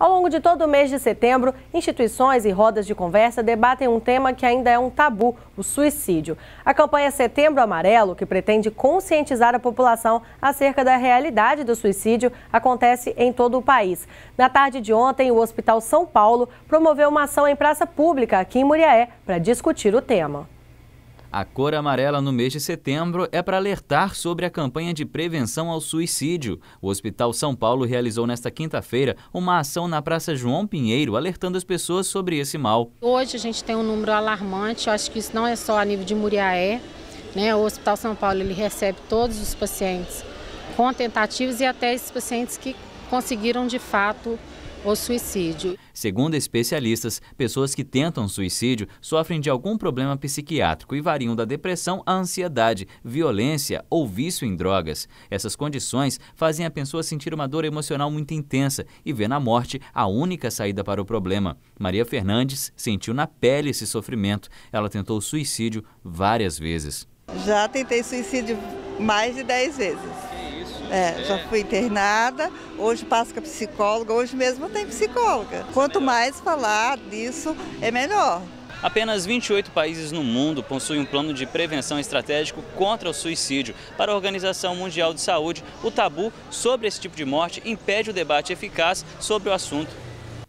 Ao longo de todo o mês de setembro, instituições e rodas de conversa debatem um tema que ainda é um tabu, o suicídio. A campanha Setembro Amarelo, que pretende conscientizar a população acerca da realidade do suicídio, acontece em todo o país. Na tarde de ontem, o Hospital São Paulo promoveu uma ação em praça pública aqui em Muriaé para discutir o tema. A cor amarela no mês de setembro é para alertar sobre a campanha de prevenção ao suicídio. O Hospital São Paulo realizou nesta quinta-feira uma ação na Praça João Pinheiro, alertando as pessoas sobre esse mal. Hoje a gente tem um número alarmante, Eu acho que isso não é só a nível de Muriaé. Né? O Hospital São Paulo ele recebe todos os pacientes com tentativas e até esses pacientes que conseguiram de fato o suicídio. Segundo especialistas, pessoas que tentam suicídio sofrem de algum problema psiquiátrico e variam da depressão à ansiedade, violência ou vício em drogas. Essas condições fazem a pessoa sentir uma dor emocional muito intensa e vê na morte a única saída para o problema. Maria Fernandes sentiu na pele esse sofrimento. Ela tentou suicídio várias vezes. Já tentei suicídio mais de 10 vezes. É, já fui internada, hoje passo com a psicóloga, hoje mesmo tem psicóloga. Quanto mais falar disso, é melhor. Apenas 28 países no mundo possuem um plano de prevenção estratégico contra o suicídio. Para a Organização Mundial de Saúde, o tabu sobre esse tipo de morte impede o debate eficaz sobre o assunto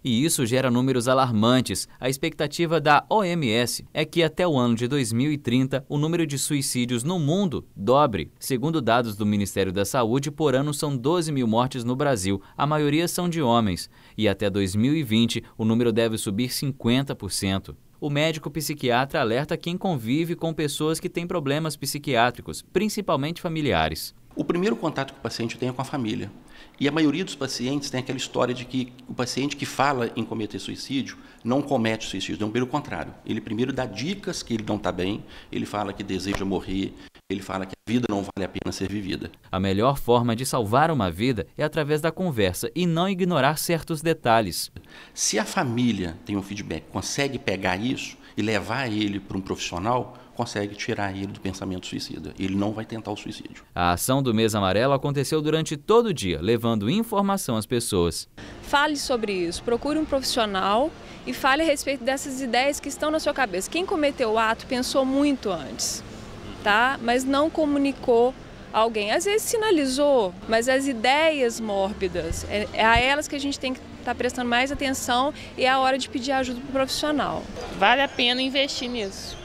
e isso gera números alarmantes. A expectativa da OMS é que até o ano de 2030 o número de suicídios no mundo dobre. Segundo dados do Ministério da Saúde, por ano são 12 mil mortes no Brasil, a maioria são de homens, e até 2020 o número deve subir 50% o médico psiquiatra alerta quem convive com pessoas que têm problemas psiquiátricos, principalmente familiares. O primeiro contato que o paciente tem é com a família. E a maioria dos pacientes tem aquela história de que o paciente que fala em cometer suicídio não comete suicídio, não, pelo contrário. Ele primeiro dá dicas que ele não está bem, ele fala que deseja morrer, ele fala que a vida não vale a pena ser vivida. A melhor forma de salvar uma vida é através da conversa e não ignorar certos detalhes. Se a família tem um feedback, consegue pegar isso e levar ele para um profissional, consegue tirar ele do pensamento suicida. Ele não vai tentar o suicídio. A ação do mês amarelo aconteceu durante todo o dia levando informação às pessoas. Fale sobre isso, procure um profissional e fale a respeito dessas ideias que estão na sua cabeça. Quem cometeu o ato pensou muito antes, tá? Mas não comunicou alguém. Às vezes sinalizou, mas as ideias mórbidas, é, é a elas que a gente tem que estar tá prestando mais atenção e é a hora de pedir ajuda para o profissional. Vale a pena investir nisso.